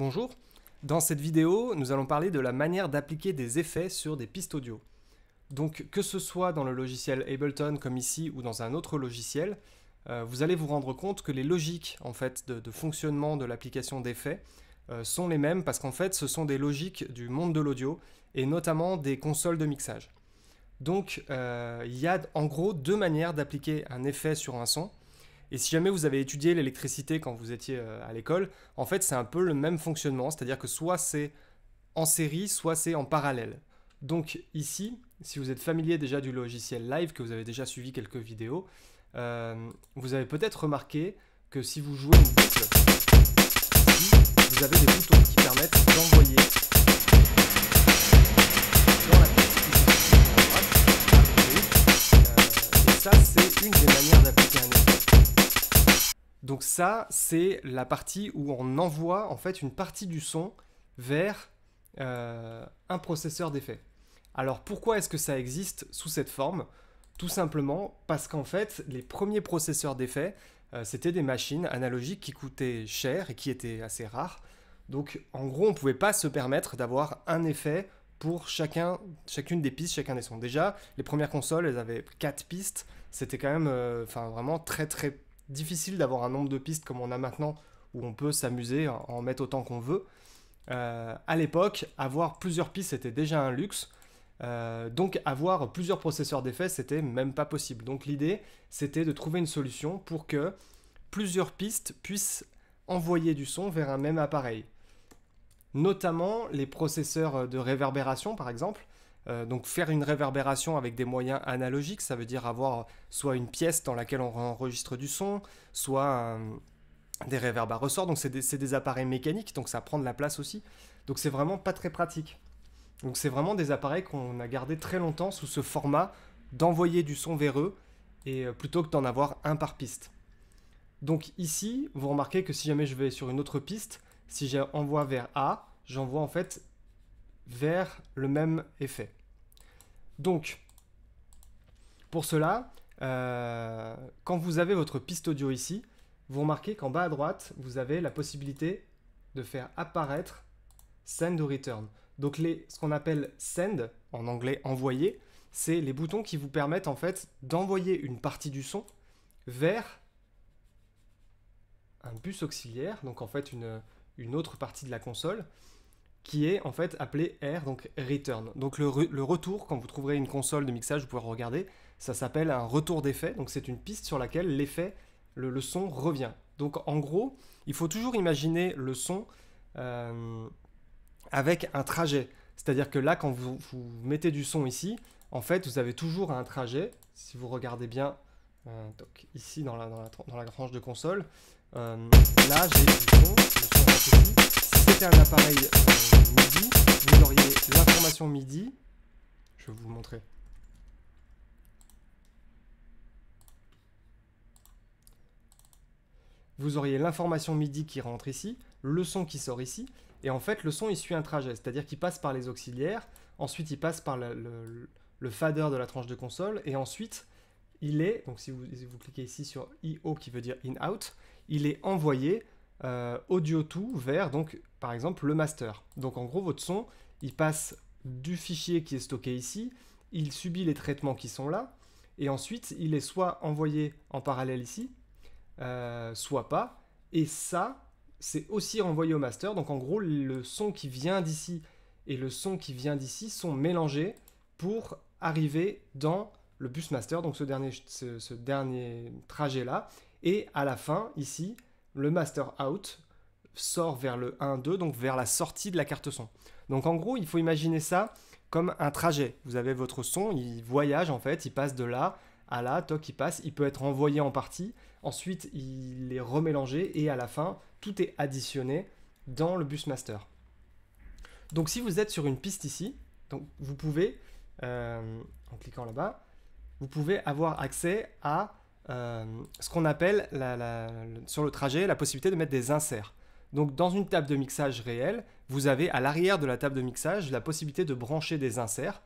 Bonjour, dans cette vidéo, nous allons parler de la manière d'appliquer des effets sur des pistes audio. Donc que ce soit dans le logiciel Ableton comme ici ou dans un autre logiciel, euh, vous allez vous rendre compte que les logiques en fait, de, fonctionnement de l'application d'effets euh, sont les mêmes parce qu'en fait ce sont des logiques du monde de l'audio et notamment des consoles de mixage. Donc euh, il y a en gros deux manières d'appliquer un effet sur un son. Et si jamais vous avez étudié l'électricité quand vous étiez euh, à l'école, en fait, c'est un peu le même fonctionnement, c'est-à-dire que soit c'est en série, soit c'est en parallèle. Donc ici, si vous êtes familier déjà du logiciel live, que vous avez déjà suivi quelques vidéos, euh, vous avez peut-être remarqué que si vous jouez une boucle, vous avez des boutons qui permettent d'envoyer dans la euh, ça c'est une des manières d'appliquer un donc ça, c'est la partie où on envoie en fait une partie du son vers euh, un processeur d'effet. Alors pourquoi est-ce que ça existe sous cette forme Tout simplement parce qu'en fait, les premiers processeurs d'effet, euh, c'était des machines analogiques qui coûtaient cher et qui étaient assez rares. Donc en gros, on ne pouvait pas se permettre d'avoir un effet pour chacun, chacune des pistes, chacun des sons. Déjà, les premières consoles, elles avaient 4 pistes. C'était quand même euh, vraiment très très difficile d'avoir un nombre de pistes comme on a maintenant, où on peut s'amuser, en mettre autant qu'on veut. Euh, à l'époque, avoir plusieurs pistes, c'était déjà un luxe. Euh, donc avoir plusieurs processeurs d'effets, c'était même pas possible. Donc l'idée, c'était de trouver une solution pour que plusieurs pistes puissent envoyer du son vers un même appareil. Notamment les processeurs de réverbération, par exemple, euh, donc faire une réverbération avec des moyens analogiques, ça veut dire avoir soit une pièce dans laquelle on enregistre du son, soit des réverbères à ressort. Donc c'est des, appareils mécaniques, donc ça prend de la place aussi. Donc c'est vraiment pas très pratique. Donc c'est vraiment des appareils qu'on a gardés très longtemps sous ce format d'envoyer du son vers eux et euh, plutôt que d'en avoir un par piste. Donc ici, vous remarquez que si jamais je vais sur une autre piste, si j'envoie vers A, j'envoie en fait vers le même effet. Donc, pour cela, euh, quand vous avez votre piste audio ici, vous remarquez qu'en bas à droite, vous avez la possibilité de faire apparaître send ou return. Donc ce qu'on appelle send, en anglais envoyer, c'est les boutons qui vous permettent en fait d'envoyer une partie du son vers un bus auxiliaire, donc en fait une autre partie de la console, qui est en fait appelé R, donc Return. Donc le, le, retour, quand vous trouverez une console de mixage, vous pouvez regarder, ça s'appelle un retour d'effet, donc c'est une piste sur laquelle l'effet, le, son revient. Donc en gros, il faut toujours imaginer le son euh, avec un trajet. C'est-à-dire que là, quand vous, vous, mettez du son ici, en fait, vous avez toujours un trajet. Si vous regardez bien, donc euh, ici dans la, dans la, dans la, de console, euh, là j'ai du son, c'était un appareil MIDI, vous auriez l'information MIDI. Je vais vous montrer. Vous auriez l'information MIDI qui rentre ici, le son qui sort ici, et en fait le son il suit un trajet, c'est-à-dire qu'il passe par les auxiliaires, ensuite il passe par le, fader de la tranche de console, et ensuite il est, donc si vous, cliquez ici sur IO qui veut dire in-out, il est envoyé euh, audio to vers donc par exemple le master. Donc en gros, votre son, il passe du fichier qui est stocké ici, il subit les traitements qui sont là, et ensuite il est soit envoyé en parallèle ici, euh, soit pas, et ça, c'est aussi renvoyé au master. Donc en gros, le son qui vient d'ici et le son qui vient d'ici sont mélangés pour arriver dans le bus master, donc ce dernier, ce dernier trajet-là. Et à la fin, ici, le master out sort vers le 1-2, donc vers la sortie de la carte son. Donc en gros, il faut imaginer ça comme un trajet. Vous avez votre son, il voyage en fait, il passe de là à là, toc, il passe, il peut être envoyé en partie, ensuite il est remélangé et à la fin, tout est additionné dans le bus master. Donc si vous êtes sur une piste ici, donc vous pouvez, euh, en cliquant là-bas, vous pouvez avoir accès à euh, ce qu'on appelle sur le trajet la possibilité de mettre des inserts. Donc dans une table de mixage réelle, vous avez à l'arrière de la table de mixage la possibilité de brancher des inserts.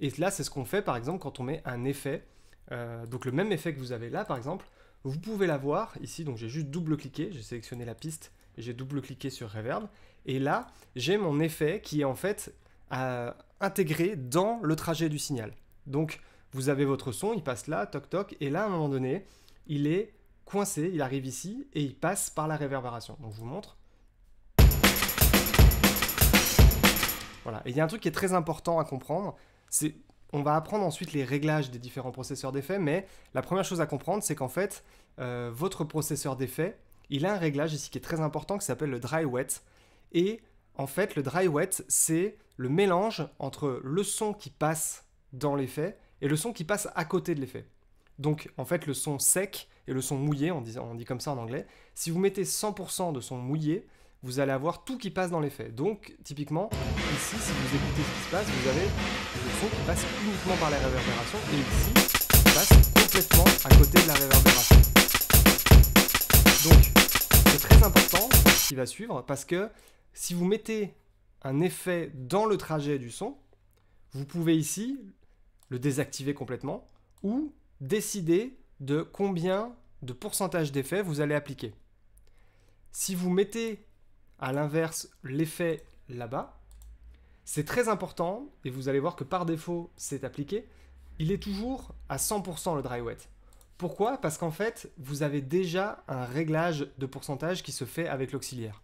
Et là, c'est ce qu'on fait par exemple quand on met un effet. Euh, donc le même effet que vous avez là par exemple, vous pouvez l'avoir ici. Donc j'ai juste double-cliqué, j'ai sélectionné la piste et j'ai double-cliqué sur Reverb. Et là, j'ai mon effet qui est en fait euh, intégré dans le trajet du signal. Donc vous avez votre son, il passe là, toc toc, et là à un moment donné, il est coincé, il arrive ici et il passe par la réverbération. Donc je vous montre. Voilà. Et il y a un truc qui est très important à comprendre, c'est on va apprendre ensuite les réglages des différents processeurs d'effets, mais la première chose à comprendre, c'est qu'en fait, euh, votre processeur d'effet, il a un réglage ici qui est très important, qui s'appelle le dry wet. Et en fait, le dry wet, c'est le mélange entre le son qui passe dans l'effet et le son qui passe à côté de l'effet. Donc en fait, le son sec et le son mouillé, on dit, on dit comme ça en anglais, si vous mettez 100% de son mouillé, vous allez avoir tout qui passe dans les Donc, typiquement, ici, si vous écoutez ce qui se passe, vous avez le son qui passe uniquement par la réverbération, et ici, il passe complètement à côté de la réverbération. Donc, c'est très important ce qui va suivre, parce que si vous mettez un effet dans le trajet du son, vous pouvez ici le désactiver complètement, ou décider de combien de pourcentage d'effet vous allez appliquer. Si vous mettez à l'inverse l'effet là-bas. C'est très important, et vous allez voir que par défaut, c'est appliqué. Il est toujours à 100% le dry wet. Pourquoi Parce qu'en fait, vous avez déjà un réglage de pourcentage qui se fait avec l'auxiliaire.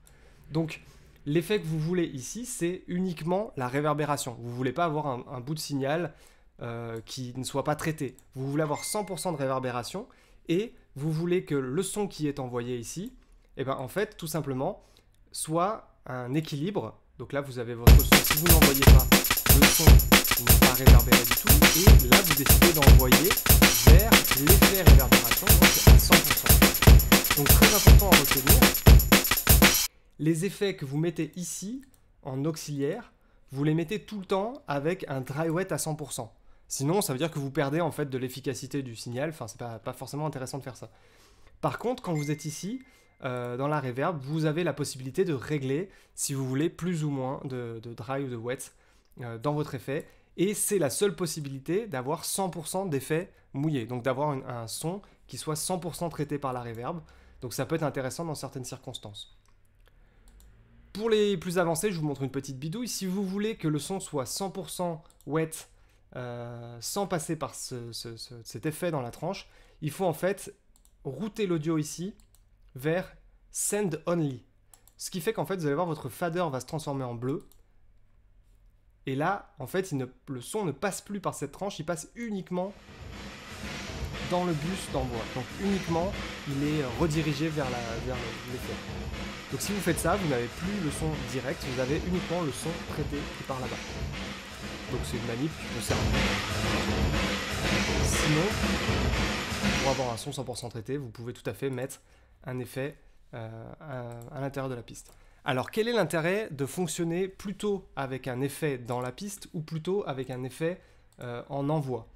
Donc, l'effet que vous voulez ici, c'est uniquement la réverbération. Vous ne voulez pas avoir un, bout de signal euh, qui ne soit pas traité. Vous voulez avoir 100% de réverbération et vous voulez que le son qui est envoyé ici, eh ben, en fait, tout simplement, soit un équilibre. Donc là, vous avez votre son. Si vous n'envoyez pas, le son vous n'avez pas réverbéré du tout. Et là, vous décidez d'envoyer vers l'effet réverbération, donc à 100%. Donc très important à retenir, les effets que vous mettez ici en auxiliaire, vous les mettez tout le temps avec un dry wet à 100%. Sinon, ça veut dire que vous perdez en fait de l'efficacité du signal. Enfin, c'est pas forcément intéressant de faire ça. Par contre, quand vous êtes ici, euh, dans la reverb, vous avez la possibilité de régler, si vous voulez, plus ou moins de, dry ou de wet euh, dans votre effet. Et c'est la seule possibilité d'avoir 100% d'effet mouillé, donc d'avoir un son qui soit 100% traité par la reverb. Donc ça peut être intéressant dans certaines circonstances. Pour les plus avancés, je vous montre une petite bidouille. Si vous voulez que le son soit 100% wet euh, sans passer par cet effet dans la tranche, il faut en fait router l'audio ici vers Send Only. Ce qui fait qu'en fait, vous allez voir, votre fader va se transformer en bleu. Et là, en fait, il le son ne passe plus par cette tranche, il passe uniquement dans le bus d'envoi. Donc uniquement, il est redirigé vers, la, Donc si vous faites ça, vous n'avez plus le son direct, vous avez uniquement le son traité qui part là-bas. Donc c'est une manip qui à Sinon, pour avoir un son 100% traité, vous pouvez tout à fait mettre un effet euh, à, l'intérieur de la piste. Alors quel est l'intérêt de fonctionner plutôt avec un effet dans la piste ou plutôt avec un effet euh, en envoi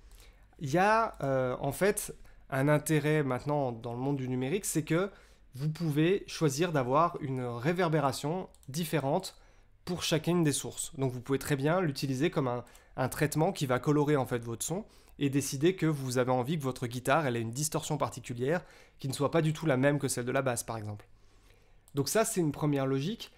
Il y a euh, en fait un intérêt maintenant dans le monde du numérique, c'est que vous pouvez choisir d'avoir une réverbération différente pour chacune des sources. Donc vous pouvez très bien l'utiliser comme un, un traitement qui va colorer en fait votre son et décider que vous avez envie que votre guitare elle ait une distorsion particulière qui ne soit pas du tout la même que celle de la basse par exemple. Donc ça c'est une première logique.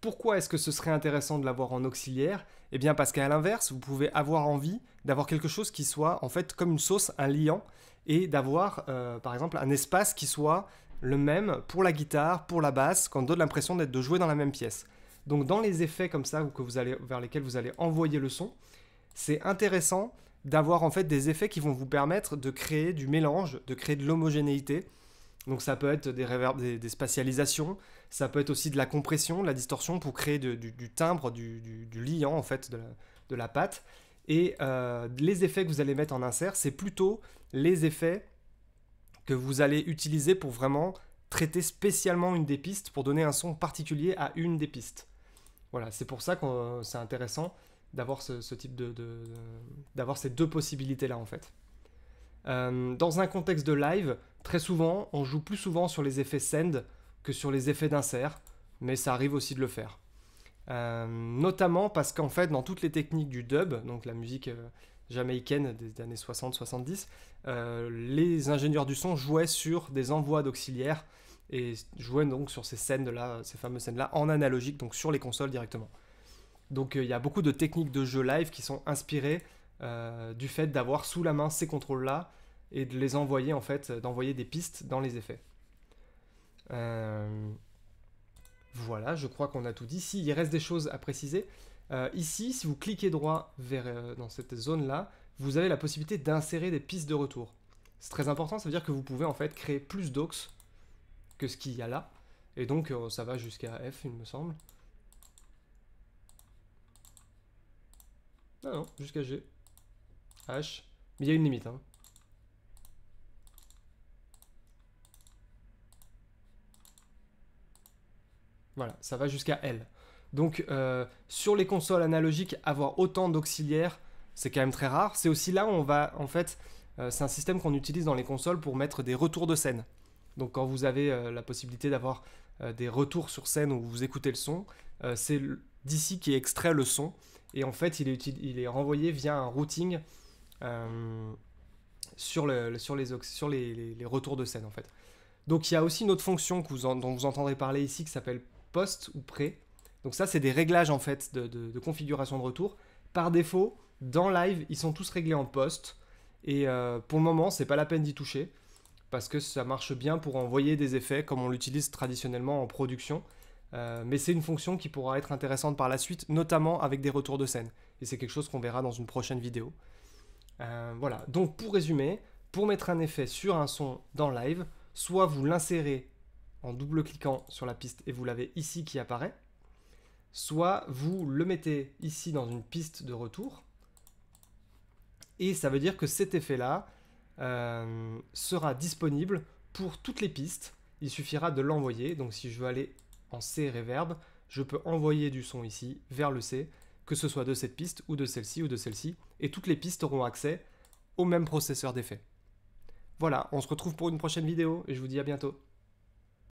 Pourquoi est-ce que ce serait intéressant de l'avoir en auxiliaire Eh bien parce qu'à l'inverse, vous pouvez avoir envie d'avoir quelque chose qui soit en fait comme une sauce, un liant, et d'avoir euh, par exemple un espace qui soit le même pour la guitare, pour la basse, qu'on donne l'impression d'être de jouer dans la même pièce. Donc dans les effets comme ça que vous allez, vers lesquels vous allez envoyer le son, c'est intéressant d'avoir en fait des effets qui vont vous permettre de créer du mélange, de créer de l'homogénéité. Donc ça peut être des, des, spatialisations, ça peut être aussi de la compression, de la distorsion pour créer du, timbre, du, liant en fait de la, pâte. Et euh, les effets que vous allez mettre en insert, c'est plutôt les effets que vous allez utiliser pour vraiment traiter spécialement une des pistes pour donner un son particulier à une des pistes. Voilà, c'est pour ça que euh, c'est intéressant d'avoir ce, type de, ces deux possibilités là en fait. Euh, dans un contexte de live, très souvent, on joue plus souvent sur les effets send que sur les effets d'insert, mais ça arrive aussi de le faire. Euh, notamment parce qu'en fait, dans toutes les techniques du dub, donc la musique euh, jamaïcaine des années 60-70, les ingénieurs du son jouaient sur des envois d'auxiliaires et jouaient donc sur ces scènes-là, ces fameuses scènes-là, en analogique, donc sur les consoles directement. Donc euh, il y a beaucoup de techniques de jeu live qui sont inspirées euh, du fait d'avoir sous la main ces contrôles-là et de les envoyer en fait, euh, d'envoyer des pistes dans les effets. Voilà, je crois qu'on a tout dit. Si, il reste des choses à préciser. ici, si vous cliquez droit vers, dans cette zone-là, vous avez la possibilité d'insérer des pistes de retour. C'est très important, ça veut dire que vous pouvez en fait créer plus d'aux que ce qu'il y a là. Et donc ça va jusqu'à F, il me semble. Ah non, jusqu'à G. H. Mais il y a une limite. Hein. Voilà, ça va jusqu'à L. Donc euh, sur les consoles analogiques, avoir autant d'auxiliaires, c'est quand même très rare. C'est aussi là où on va, en fait, euh, c'est un système qu'on utilise dans les consoles pour mettre des retours de scène. Donc quand vous avez euh, la possibilité d'avoir des retours sur scène où vous écoutez le son, c'est d'ici qui extrait le son. Et en fait, il est, renvoyé via un routing euh, sur, les, retours de scène, en fait. Donc, il y a aussi une autre fonction dont vous entendrez parler ici qui s'appelle post ou pré. Donc ça, c'est des réglages, fait, de, configuration de retour. Par défaut, dans live, ils sont tous réglés en post. Et euh, pour le moment, c'est pas la peine d'y toucher parce que ça marche bien pour envoyer des effets comme on l'utilise traditionnellement en production. Euh, mais c'est une fonction qui pourra être intéressante par la suite, notamment avec des retours de scène. Et c'est quelque chose qu'on verra dans une prochaine vidéo. Euh, voilà, donc pour résumer, pour mettre un effet sur un son dans live, soit vous l'insérez en double-cliquant sur la piste et vous l'avez ici qui apparaît, soit vous le mettez ici dans une piste de retour, et ça veut dire que cet effet-là euh, sera disponible pour toutes les pistes. Il suffira de l'envoyer, donc si je veux aller en C reverb, je peux envoyer du son ici vers le C, que ce soit de cette piste ou de celle-ci ou de celle-ci, et toutes les pistes auront accès au même processeur d'effet. Voilà, on se retrouve pour une prochaine vidéo et je vous dis à bientôt.